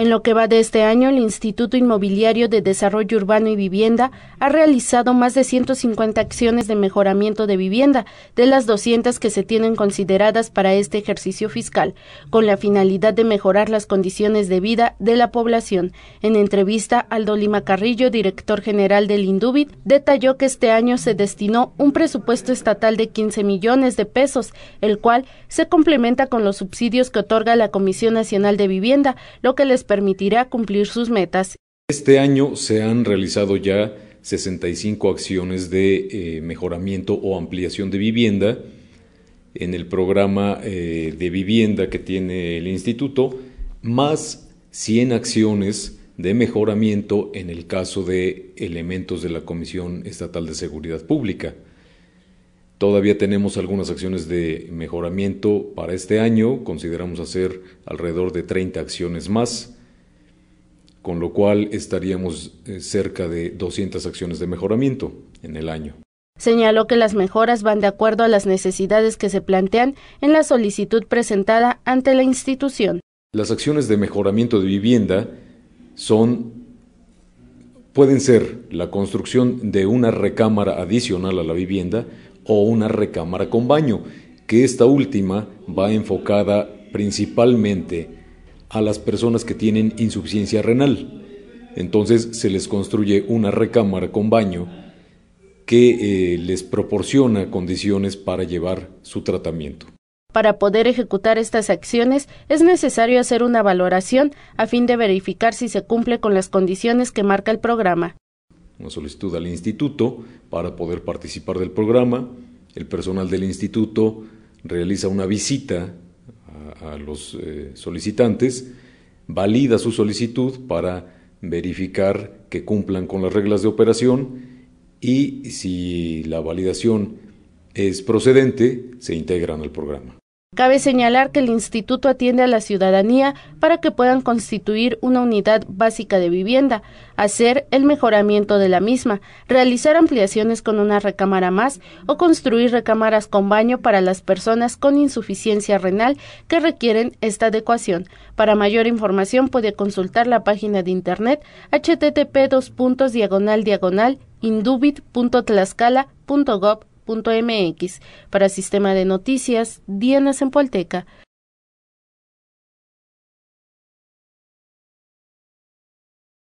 En lo que va de este año, el Instituto Inmobiliario de Desarrollo Urbano y Vivienda ha realizado más de 150 acciones de mejoramiento de vivienda, de las 200 que se tienen consideradas para este ejercicio fiscal, con la finalidad de mejorar las condiciones de vida de la población. En entrevista, Aldo Lima Carrillo, director general del Indubit, detalló que este año se destinó un presupuesto estatal de 15 millones de pesos, el cual se complementa con los subsidios que otorga la Comisión Nacional de Vivienda, lo que les permitirá cumplir sus metas. Este año se han realizado ya 65 acciones de eh, mejoramiento o ampliación de vivienda. En el programa eh, de vivienda que tiene el instituto, más 100 acciones de mejoramiento en el caso de elementos de la Comisión Estatal de Seguridad Pública. Todavía tenemos algunas acciones de mejoramiento para este año, consideramos hacer alrededor de 30 acciones más con lo cual estaríamos eh, cerca de 200 acciones de mejoramiento en el año. Señaló que las mejoras van de acuerdo a las necesidades que se plantean en la solicitud presentada ante la institución. Las acciones de mejoramiento de vivienda son pueden ser la construcción de una recámara adicional a la vivienda o una recámara con baño, que esta última va enfocada principalmente a las personas que tienen insuficiencia renal. Entonces se les construye una recámara con baño que eh, les proporciona condiciones para llevar su tratamiento. Para poder ejecutar estas acciones es necesario hacer una valoración a fin de verificar si se cumple con las condiciones que marca el programa. Una solicitud al instituto para poder participar del programa. El personal del instituto realiza una visita a, los eh, solicitantes, valida su solicitud para verificar que cumplan con las reglas de operación y si la validación es procedente, se integran al programa. Cabe señalar que el instituto atiende a la ciudadanía para que puedan constituir una unidad básica de vivienda, hacer el mejoramiento de la misma, realizar ampliaciones con una recámara más o construir recámaras con baño para las personas con insuficiencia renal que requieren esta adecuación. Para mayor información puede consultar la página de internet http diagonal para Sistema de Noticias, Diana polteca